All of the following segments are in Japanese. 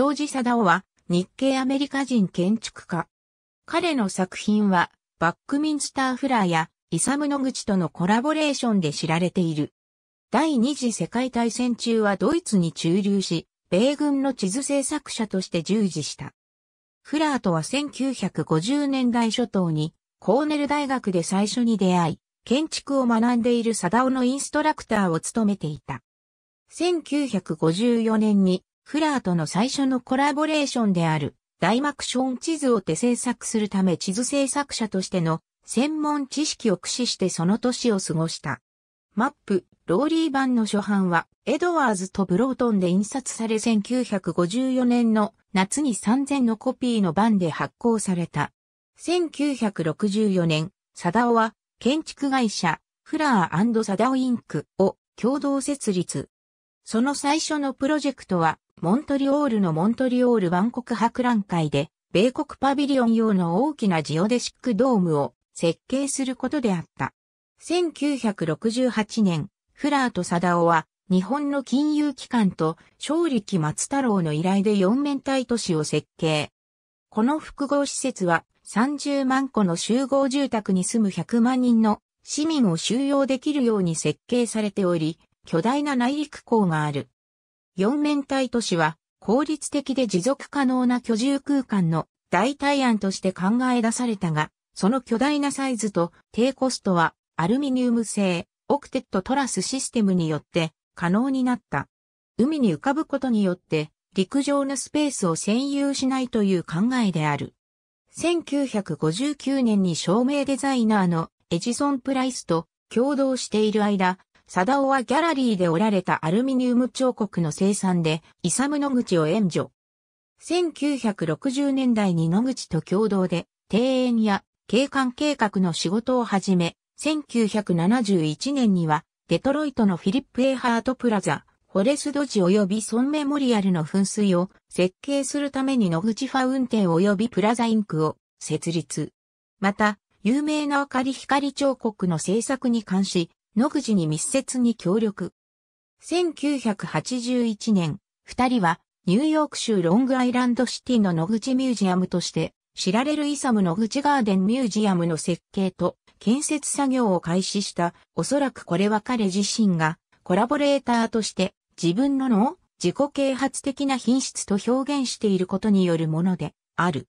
庄司貞夫は日系アメリカ人建築家。彼の作品はバックミンスターフラーやイサム・ノグチとのコラボレーションで知られている。第二次世界大戦中はドイツに駐留し、米軍の地図制作者として従事した。フラーとは1950年代初頭にコーネル大学で最初に出会い、建築を学んでいる貞夫のインストラクターを務めていた。1954年にフラーとの最初のコラボレーションである、大マクション地図を手制作するため地図制作者としての専門知識を駆使してその年を過ごした。マップ、ローリー版の初版は、エドワーズとブロートンで印刷され1954年の夏に3000のコピーの版で発行された。1964年、サダオは建築会社、フラーサダオインクを共同設立。その最初のプロジェクトは、モントリオールのモントリオール万国博覧会で、米国パビリオン用の大きなジオデシックドームを設計することであった。1968年、フラーとサダオは、日本の金融機関と勝力松太郎の依頼で4面体都市を設計。この複合施設は30万個の集合住宅に住む100万人の市民を収容できるように設計されており、巨大な内陸港がある。四面体都市は、効率的で持続可能な居住空間の代替案として考え出されたが、その巨大なサイズと低コストはアルミニウム製オクテットトラスシステムによって可能になった。海に浮かぶことによって陸上のスペースを占有しないという考えである。1959年に照明デザイナーのエジソン・プライスと共同している間、サダオはギャラリーで折られたアルミニウム彫刻の生産で、イサムノグチを援助。1960年代にノグチと共同で、庭園や景観計画の仕事を始め、1971年には、デトロイトのフィリップ・エーハート・プラザ、フォレスドジ及びソンメモリアルの噴水を設計するためにノグチファウンテン及びプラザインクを設立。また、有名な明かり光彫刻の制作に関し、野口に密接に協力。1981年、二人はニューヨーク州ロングアイランドシティの野口ミュージアムとして知られるイサム野口ガーデンミュージアムの設計と建設作業を開始した。おそらくこれは彼自身がコラボレーターとして自分のの自己啓発的な品質と表現していることによるものである。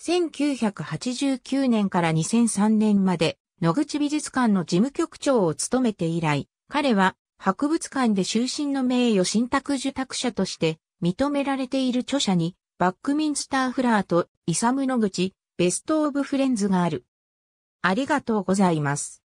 1989年から2003年まで野口美術館の事務局長を務めて以来、彼は博物館で終身の名誉信託受託者として認められている著者に、バックミンスター・フラーとイサム・ノグチ、ベスト・オブ・フレンズがある。ありがとうございます。